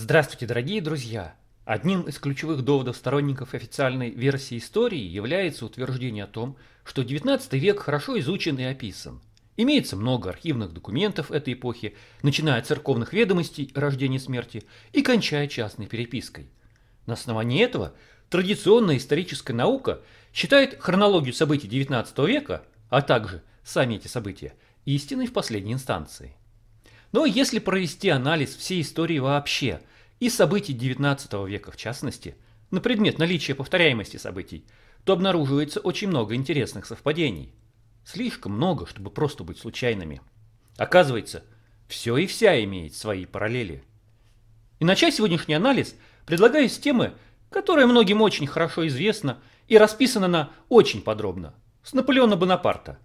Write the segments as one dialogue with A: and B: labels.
A: Здравствуйте, дорогие друзья! Одним из ключевых доводов сторонников официальной версии истории является утверждение о том, что XIX век хорошо изучен и описан. Имеется много архивных документов этой эпохи, начиная от церковных ведомостей рождения рождении смерти и кончая частной перепиской. На основании этого традиционная историческая наука считает хронологию событий XIX века, а также сами эти события, истиной в последней инстанции. Но если провести анализ всей истории вообще и событий XIX века в частности, на предмет наличия повторяемости событий, то обнаруживается очень много интересных совпадений. Слишком много, чтобы просто быть случайными. Оказывается, все и вся имеет свои параллели. И начать сегодняшний анализ предлагаю с темы, которая многим очень хорошо известна и расписана она очень подробно, с Наполеона Бонапарта,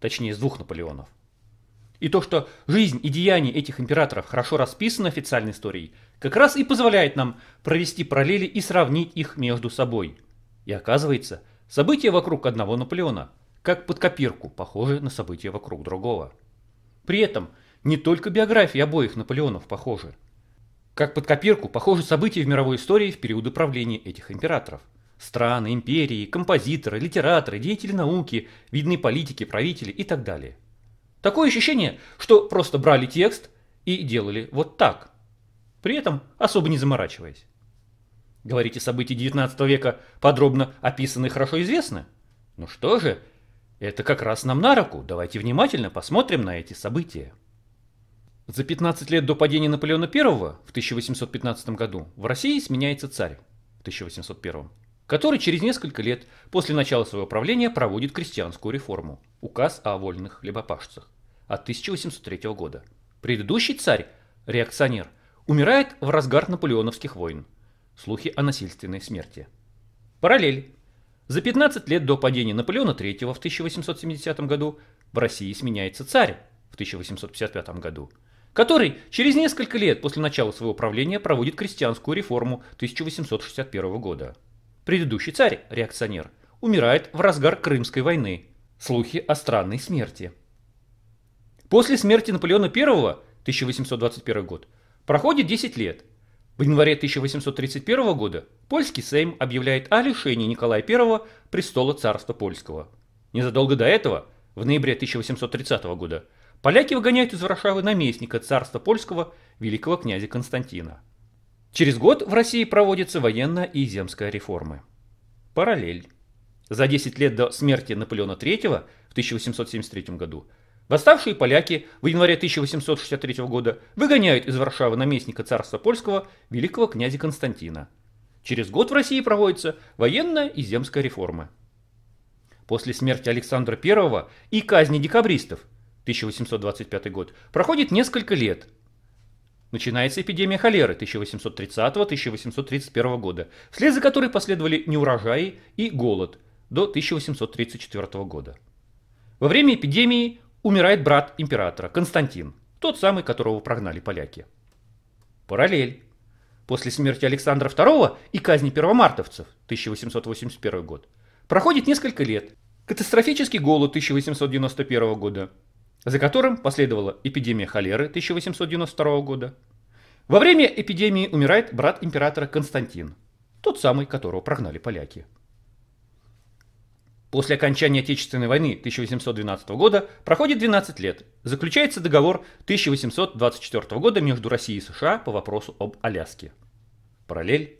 A: точнее с двух Наполеонов – и то, что жизнь и деяния этих императоров хорошо расписаны официальной историей, как раз и позволяет нам провести параллели и сравнить их между собой. И оказывается, события вокруг одного Наполеона как под копирку похожи на события вокруг другого. При этом не только биографии обоих Наполеонов похожи. Как под копирку похожи события в мировой истории в периоды правления этих императоров. Страны, империи, композиторы, литераторы, деятели науки, видные политики, правители и так далее – Такое ощущение, что просто брали текст и делали вот так, при этом особо не заморачиваясь. Говорите, события XIX века подробно описаны и хорошо известны? Ну что же, это как раз нам на руку, давайте внимательно посмотрим на эти события. За 15 лет до падения Наполеона I в 1815 году в России сменяется царь в 1801, который через несколько лет после начала своего правления проводит крестьянскую реформу – указ о вольных хлебопашцах от 1803 года. Предыдущий царь, реакционер, умирает в разгар наполеоновских войн. Слухи о насильственной смерти. Параллель. За 15 лет до падения Наполеона III в 1870 году в России сменяется царь в 1855 году, который через несколько лет после начала своего правления проводит крестьянскую реформу 1861 года. Предыдущий царь, реакционер, умирает в разгар Крымской войны. Слухи о странной смерти. После смерти Наполеона I, 1821 год, проходит 10 лет. В январе 1831 года польский сейм объявляет о лишении Николая I престола царства польского. Незадолго до этого, в ноябре 1830 года, поляки выгоняют из Варшавы наместника царства польского великого князя Константина. Через год в России проводятся военная и земская реформы. Параллель. За 10 лет до смерти Наполеона III в 1873 году – Восставшие поляки в январе 1863 года выгоняют из Варшавы наместника царства польского великого князя Константина. Через год в России проводится военная и земская реформы. После смерти Александра I и казни декабристов 1825 год проходит несколько лет. Начинается эпидемия холеры 1830-1831 года, вслед за которой последовали неурожаи и голод до 1834 года. Во время эпидемии умирает брат императора, Константин, тот самый, которого прогнали поляки. Параллель. После смерти Александра II и казни первомартовцев 1881 год проходит несколько лет. Катастрофический голод 1891 года, за которым последовала эпидемия холеры 1892 года. Во время эпидемии умирает брат императора Константин, тот самый, которого прогнали поляки. После окончания Отечественной войны 1812 года проходит 12 лет. Заключается договор 1824 года между Россией и США по вопросу об Аляске. Параллель.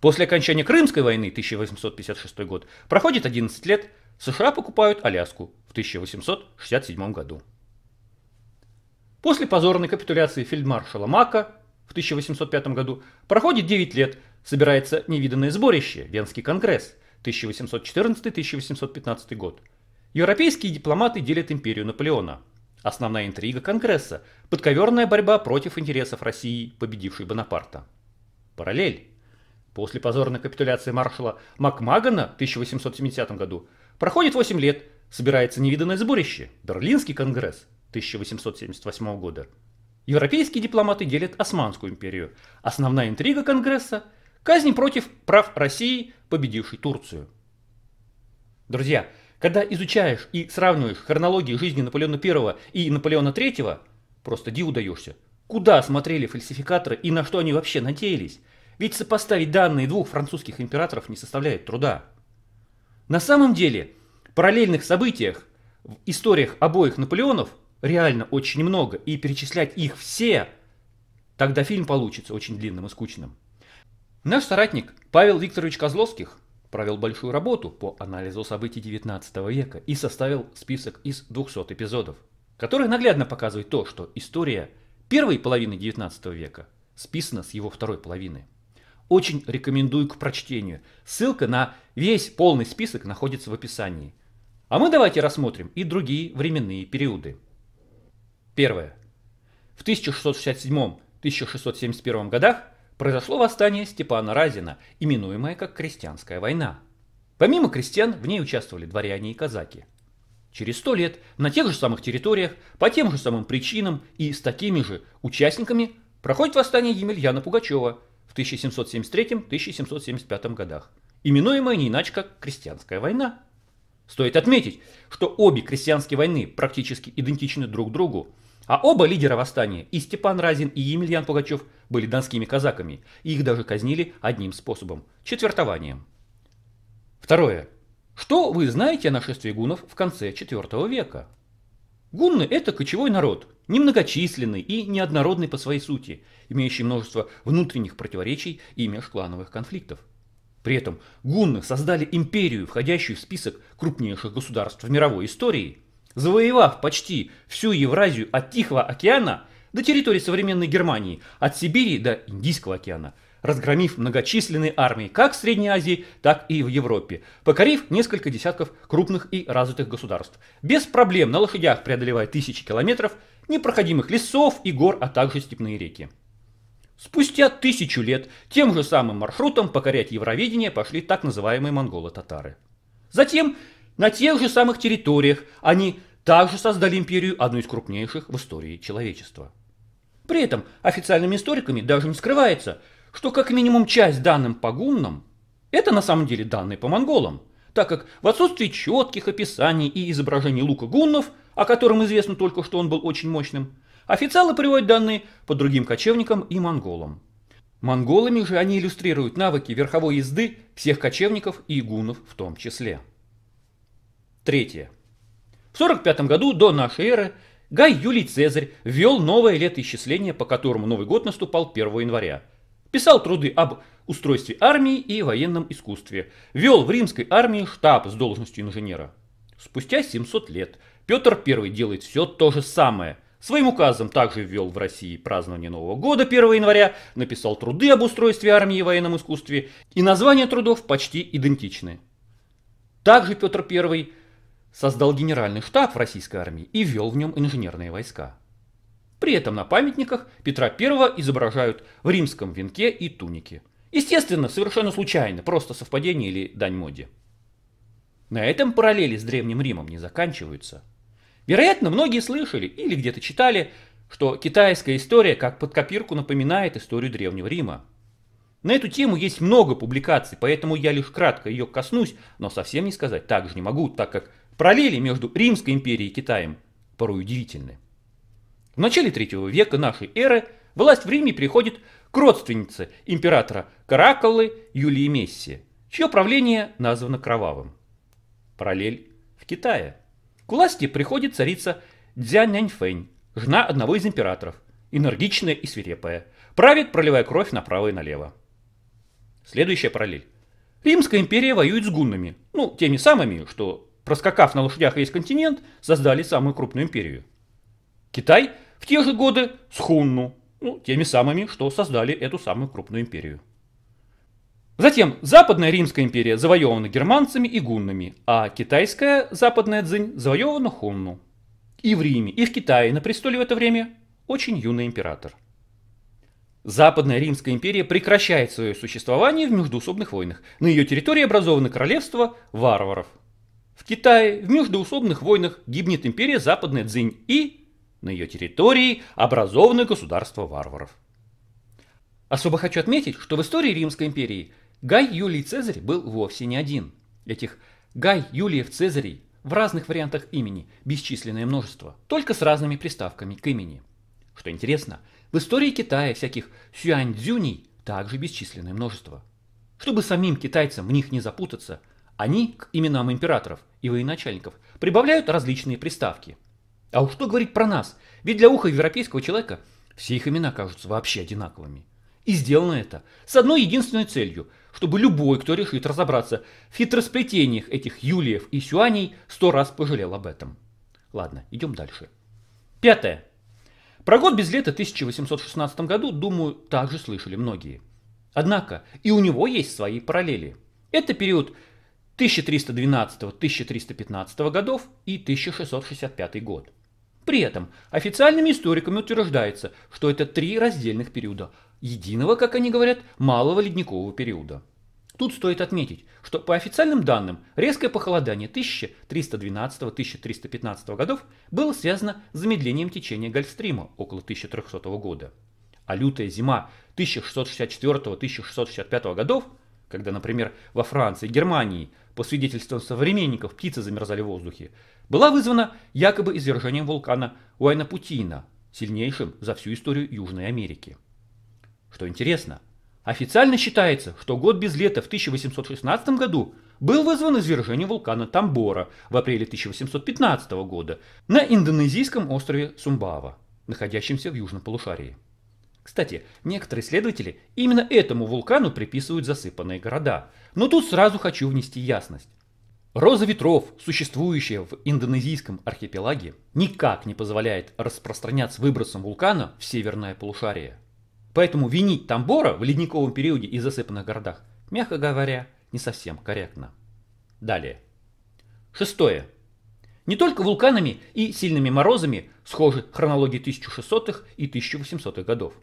A: После окончания Крымской войны 1856 год проходит 11 лет. США покупают Аляску в 1867 году. После позорной капитуляции фельдмаршала Мака в 1805 году проходит 9 лет, собирается невиданное сборище – Венский конгресс. 1814-1815 год. Европейские дипломаты делят империю Наполеона. Основная интрига Конгресса – подковерная борьба против интересов России, победившей Бонапарта. Параллель. После позорной капитуляции маршала Макмагана в 1870 году проходит 8 лет, собирается невиданное сборище – Берлинский конгресс 1878 года. Европейские дипломаты делят Османскую империю. Основная интрига Конгресса – казни против прав России, победившей Турцию. Друзья, когда изучаешь и сравниваешь хронологии жизни Наполеона I и Наполеона III, просто диву даешься. Куда смотрели фальсификаторы и на что они вообще надеялись? Ведь сопоставить данные двух французских императоров не составляет труда. На самом деле, параллельных событиях в историях обоих Наполеонов реально очень много, и перечислять их все, тогда фильм получится очень длинным и скучным. Наш соратник Павел Викторович Козловских провел большую работу по анализу событий XIX века и составил список из 200 эпизодов, который наглядно показывает то, что история первой половины XIX века списана с его второй половины. Очень рекомендую к прочтению. Ссылка на весь полный список находится в описании. А мы давайте рассмотрим и другие временные периоды. Первое. В 1667-1671 годах произошло восстание Степана Разина, именуемое как Крестьянская война. Помимо крестьян, в ней участвовали дворяне и казаки. Через сто лет на тех же самых территориях, по тем же самым причинам и с такими же участниками проходит восстание Емельяна Пугачева в 1773-1775 годах, именуемое не иначе как Крестьянская война. Стоит отметить, что обе крестьянские войны практически идентичны друг другу, а оба лидера восстания, и Степан Разин, и Емельян Пугачев, были донскими казаками, и их даже казнили одним способом – четвертованием. Второе. Что вы знаете о нашествии гуннов в конце IV века? Гунны – это кочевой народ, немногочисленный и неоднородный по своей сути, имеющий множество внутренних противоречий и межклановых конфликтов. При этом гунны создали империю, входящую в список крупнейших государств в мировой истории – завоевав почти всю Евразию от Тихого океана до территории современной Германии, от Сибири до Индийского океана, разгромив многочисленные армии как в Средней Азии, так и в Европе, покорив несколько десятков крупных и развитых государств, без проблем на лошадях преодолевая тысячи километров непроходимых лесов и гор, а также степные реки. Спустя тысячу лет тем же самым маршрутом покорять Евровидение пошли так называемые монголо-татары. Затем на тех же самых территориях они также создали империю, одну из крупнейших в истории человечества. При этом официальными историками даже не скрывается, что как минимум часть данным по гуннам – это на самом деле данные по монголам, так как в отсутствии четких описаний и изображений лука гуннов, о котором известно только, что он был очень мощным, официалы приводят данные по другим кочевникам и монголам. Монголами же они иллюстрируют навыки верховой езды всех кочевников и гуннов в том числе. Третье. В 45 году до нашей эры Гай Юлий Цезарь ввел новое летоисчисление, по которому Новый год наступал 1 января. Писал труды об устройстве армии и военном искусстве. Вел в римской армии штаб с должностью инженера. Спустя 700 лет Петр I делает все то же самое. Своим указом также ввел в России празднование Нового года 1 января, написал труды об устройстве армии и военном искусстве, и названия трудов почти идентичны. Также Петр I создал генеральный штаб в российской армии и ввел в нем инженерные войска. При этом на памятниках Петра I изображают в римском венке и тунике. Естественно, совершенно случайно, просто совпадение или дань моде. На этом параллели с Древним Римом не заканчиваются. Вероятно, многие слышали или где-то читали, что китайская история как под копирку напоминает историю Древнего Рима. На эту тему есть много публикаций, поэтому я лишь кратко ее коснусь, но совсем не сказать так же не могу, так как Параллели между Римской империей и Китаем порой удивительны. В начале третьего века нашей эры власть в Риме приходит к родственнице императора Караколы Юлии Мессии, чье правление названо кровавым. Параллель в Китае. К власти приходит царица Дзянь Няньфэнь, жена одного из императоров, энергичная и свирепая, правит, проливая кровь направо и налево. Следующая параллель. Римская империя воюет с гуннами, ну, теми самыми, что проскакав на лошадях весь континент, создали самую крупную империю. Китай в те же годы с Хунну, ну, теми самыми, что создали эту самую крупную империю. Затем Западная Римская империя завоевана германцами и гуннами, а китайская Западная Цзинь завоевана Хунну. И в Риме, и в Китае на престоле в это время очень юный император. Западная Римская империя прекращает свое существование в междуусобных войнах. На ее территории образовано королевство варваров – в Китае в междуусобных войнах гибнет империя Западная Дзинь и на ее территории образовано государство варваров. Особо хочу отметить, что в истории Римской империи Гай Юлий Цезарь был вовсе не один. Этих Гай Юлиев Цезарей в разных вариантах имени бесчисленное множество, только с разными приставками к имени. Что интересно, в истории Китая всяких сюань также бесчисленное множество. Чтобы самим китайцам в них не запутаться, они к именам императоров и военачальников прибавляют различные приставки. А уж что говорить про нас, ведь для уха европейского человека все их имена кажутся вообще одинаковыми. И сделано это с одной единственной целью, чтобы любой, кто решит разобраться в хитросплетениях этих Юлиев и Сюаней, сто раз пожалел об этом. Ладно, идем дальше. Пятое. Про год без лета 1816 году, думаю, также слышали многие. Однако и у него есть свои параллели. Это период 1312-1315 годов и 1665 год. При этом официальными историками утверждается, что это три раздельных периода, единого, как они говорят, малого ледникового периода. Тут стоит отметить, что по официальным данным резкое похолодание 1312-1315 годов было связано с замедлением течения Гольфстрима около 1300 года, а лютая зима 1664-1665 годов – когда, например, во Франции и Германии, по свидетельствам современников, птицы замерзали в воздухе, была вызвана якобы извержением вулкана Уайнапутина, сильнейшим за всю историю Южной Америки. Что интересно, официально считается, что год без лета в 1816 году был вызван извержением вулкана Тамбора в апреле 1815 года на индонезийском острове Сумбава, находящемся в южном полушарии. Кстати, некоторые исследователи именно этому вулкану приписывают засыпанные города. Но тут сразу хочу внести ясность. Роза ветров, существующая в индонезийском архипелаге, никак не позволяет распространяться выбросом вулкана в северное полушарие. Поэтому винить Тамбора в ледниковом периоде и засыпанных городах, мягко говоря, не совсем корректно. Далее. Шестое. Не только вулканами и сильными морозами схожи хронологии 1600-х и 1800-х годов.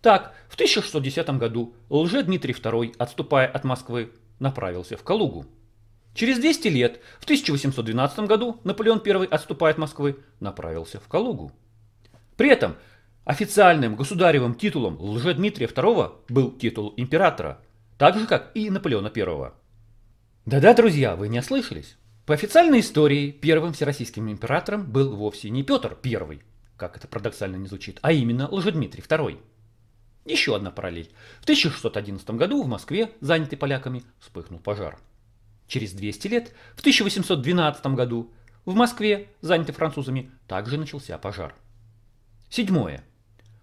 A: Так, в 1610 году лже-Дмитрий II, отступая от Москвы, направился в Калугу. Через 200 лет, в 1812 году, Наполеон I, отступая от Москвы, направился в Калугу. При этом официальным государевым титулом лже-Дмитрия II был титул императора, так же, как и Наполеона I. Да-да, друзья, вы не ослышались. По официальной истории первым всероссийским императором был вовсе не Петр I, как это парадоксально не звучит, а именно Лжедмитрий II. Еще одна параллель. В 1611 году в Москве, занятой поляками, вспыхнул пожар. Через 200 лет, в 1812 году, в Москве, занятой французами, также начался пожар. Седьмое.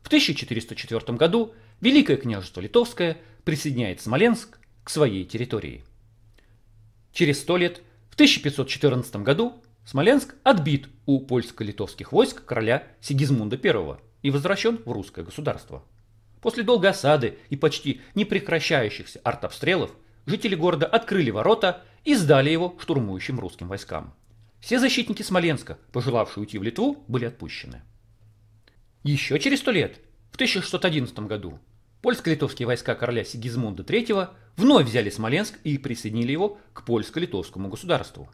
A: В 1404 году Великое княжество Литовское присоединяет Смоленск к своей территории. Через 100 лет, в 1514 году, Смоленск отбит у польско-литовских войск короля Сигизмунда I и возвращен в русское государство. После долгой осады и почти не прекращающихся артобстрелов жители города открыли ворота и сдали его штурмующим русским войскам. Все защитники Смоленска, пожелавшие уйти в Литву, были отпущены. Еще через сто лет, в 1611 году, польско-литовские войска короля Сигизмунда III вновь взяли Смоленск и присоединили его к польско-литовскому государству.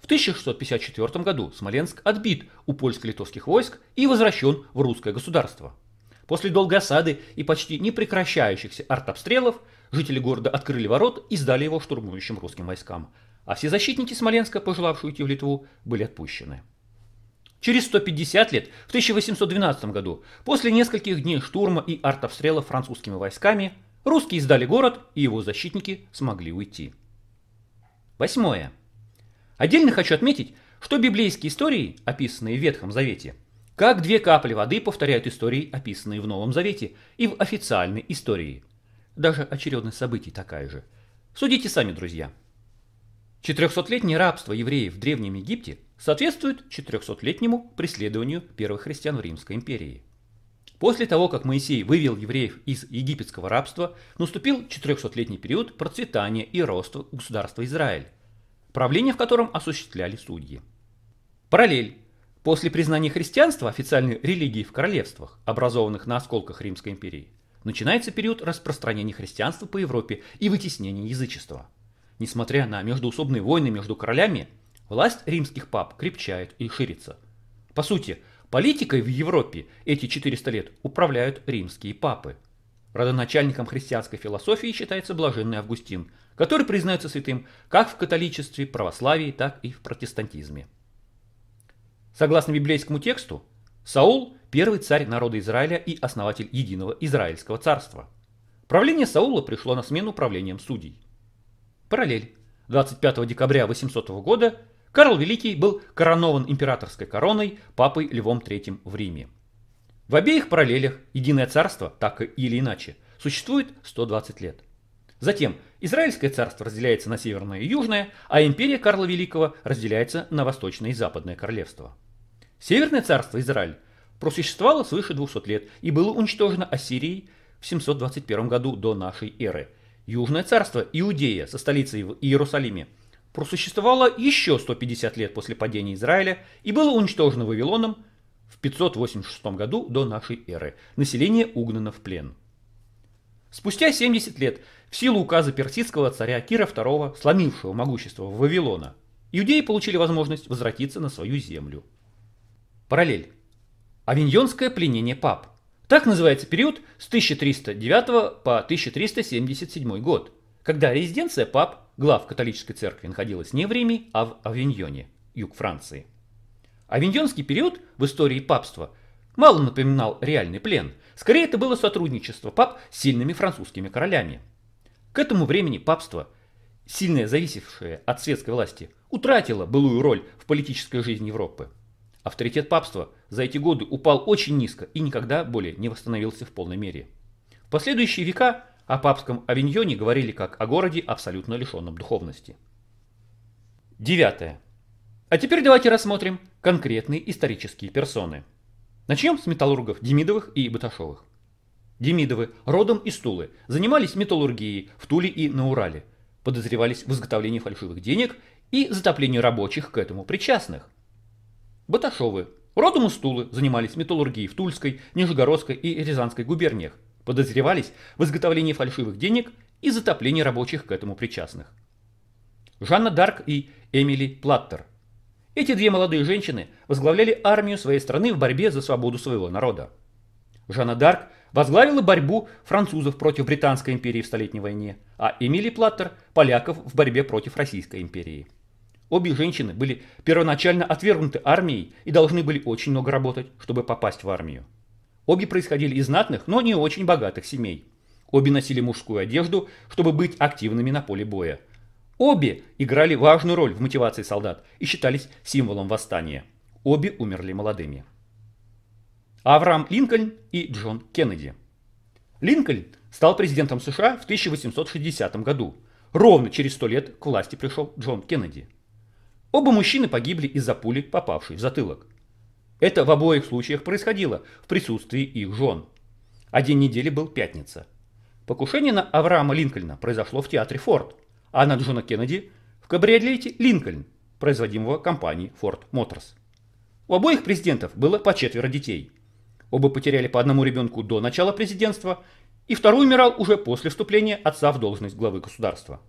A: В 1654 году Смоленск отбит у польско-литовских войск и возвращен в русское государство – После долгой осады и почти не прекращающихся артобстрелов жители города открыли ворот и сдали его штурмующим русским войскам. А все защитники Смоленска, пожелавшие уйти в Литву, были отпущены. Через 150 лет, в 1812 году, после нескольких дней штурма и артобстрелов французскими войсками, русские сдали город, и его защитники смогли уйти. Восьмое. Отдельно хочу отметить, что библейские истории, описанные в Ветхом Завете – как две капли воды повторяют истории, описанные в Новом Завете и в официальной истории. Даже очередность событий такая же. Судите сами, друзья. 400-летнее рабство евреев в Древнем Египте соответствует 400-летнему преследованию первых христиан в Римской империи. После того, как Моисей вывел евреев из египетского рабства, наступил 400-летний период процветания и роста государства Израиль, правление в котором осуществляли судьи. Параллель. После признания христианства официальной религии в королевствах, образованных на осколках Римской империи, начинается период распространения христианства по Европе и вытеснения язычества. Несмотря на междуусобные войны между королями, власть римских пап крепчает и ширится. По сути, политикой в Европе эти 400 лет управляют римские папы. Родоначальником христианской философии считается блаженный Августин, который признается святым как в католичестве, православии, так и в протестантизме. Согласно библейскому тексту, Саул – первый царь народа Израиля и основатель единого Израильского царства. Правление Саула пришло на смену правлением судей. Параллель. 25 декабря 800 года Карл Великий был коронован императорской короной папой Львом III в Риме. В обеих параллелях единое царство, так или иначе, существует 120 лет. Затем Израильское царство разделяется на северное и южное, а империя Карла Великого разделяется на восточное и западное королевство. Северное царство Израиль просуществовало свыше 200 лет и было уничтожено Ассирией в 721 году до нашей эры. Южное царство Иудея со столицей в Иерусалиме просуществовало еще 150 лет после падения Израиля и было уничтожено Вавилоном в 586 году до нашей эры. Население угнано в плен. Спустя 70 лет, в силу указа персидского царя Кира II, сломившего могущество Вавилона, иудеи получили возможность возвратиться на свою землю. Параллель. Авиньонское пленение пап. Так называется период с 1309 по 1377 год, когда резиденция пап, глав католической церкви, находилась не в Риме, а в Авиньоне, юг Франции. Авиньонский период в истории папства – мало напоминал реальный плен. Скорее это было сотрудничество пап с сильными французскими королями. К этому времени папство, сильное зависевшее от светской власти, утратило былую роль в политической жизни Европы. Авторитет папства за эти годы упал очень низко и никогда более не восстановился в полной мере. В последующие века о папском авиньоне говорили как о городе, абсолютно лишенном духовности. Девятое. А теперь давайте рассмотрим конкретные исторические персоны – Начнем с металлургов Демидовых и Баташовых. Демидовы родом из Тулы, занимались металлургией в Туле и на Урале, подозревались в изготовлении фальшивых денег и затоплении рабочих к этому причастных. Баташовы родом из Тулы, занимались металлургией в Тульской, Нижегородской и Рязанской губерниях, подозревались в изготовлении фальшивых денег и затоплении рабочих к этому причастных. Жанна Дарк и Эмили Платтер – эти две молодые женщины возглавляли армию своей страны в борьбе за свободу своего народа. Жанна Дарк возглавила борьбу французов против Британской империи в Столетней войне, а Эмили Платтер – поляков в борьбе против Российской империи. Обе женщины были первоначально отвергнуты армией и должны были очень много работать, чтобы попасть в армию. Обе происходили из знатных, но не очень богатых семей. Обе носили мужскую одежду, чтобы быть активными на поле боя – Обе играли важную роль в мотивации солдат и считались символом восстания. Обе умерли молодыми. Авраам Линкольн и Джон Кеннеди. Линкольн стал президентом США в 1860 году. Ровно через сто лет к власти пришел Джон Кеннеди. Оба мужчины погибли из-за пули, попавшей в затылок. Это в обоих случаях происходило в присутствии их жен. А день недели был пятница. Покушение на Авраама Линкольна произошло в театре Форд – а на Джона Кеннеди в кабриолете «Линкольн», производимого компанией Ford Motors. У обоих президентов было по четверо детей. Оба потеряли по одному ребенку до начала президентства, и второй умирал уже после вступления отца в должность главы государства.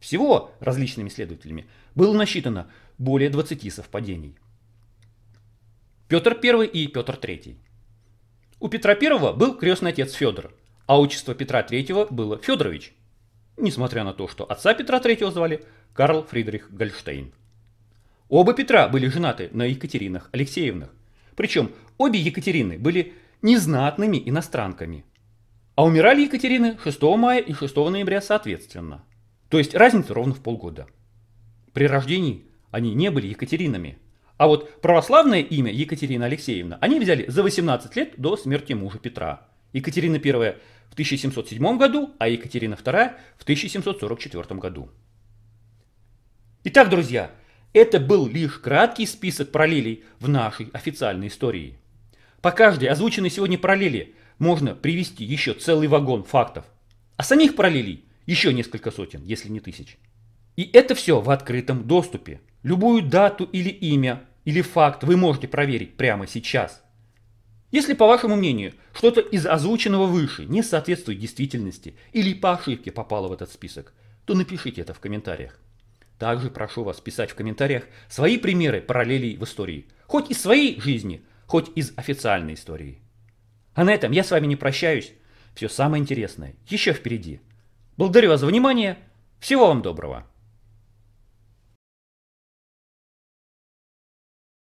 A: Всего, различными следователями, было насчитано более 20 совпадений. Петр I и Петр III. У Петра I был крестный отец Федор, а отчество Петра III было Федорович – несмотря на то, что отца Петра III звали Карл Фридрих Гольштейн. Оба Петра были женаты на Екатеринах Алексеевнах, причем обе Екатерины были незнатными иностранками. А умирали Екатерины 6 мая и 6 ноября соответственно. То есть разница ровно в полгода. При рождении они не были Екатеринами. А вот православное имя Екатерина Алексеевна они взяли за 18 лет до смерти мужа Петра. Екатерина I в 1707 году, а Екатерина II в 1744 году. Итак, друзья, это был лишь краткий список параллелей в нашей официальной истории. По каждой озвученной сегодня параллели можно привести еще целый вагон фактов, а самих параллелей еще несколько сотен, если не тысяч. И это все в открытом доступе. Любую дату или имя или факт вы можете проверить прямо сейчас. Если, по вашему мнению, что-то из озвученного выше не соответствует действительности или по ошибке попало в этот список, то напишите это в комментариях. Также прошу вас писать в комментариях свои примеры параллелей в истории, хоть из своей жизни, хоть из официальной истории. А на этом я с вами не прощаюсь. Все самое интересное еще впереди. Благодарю вас за внимание. Всего вам доброго.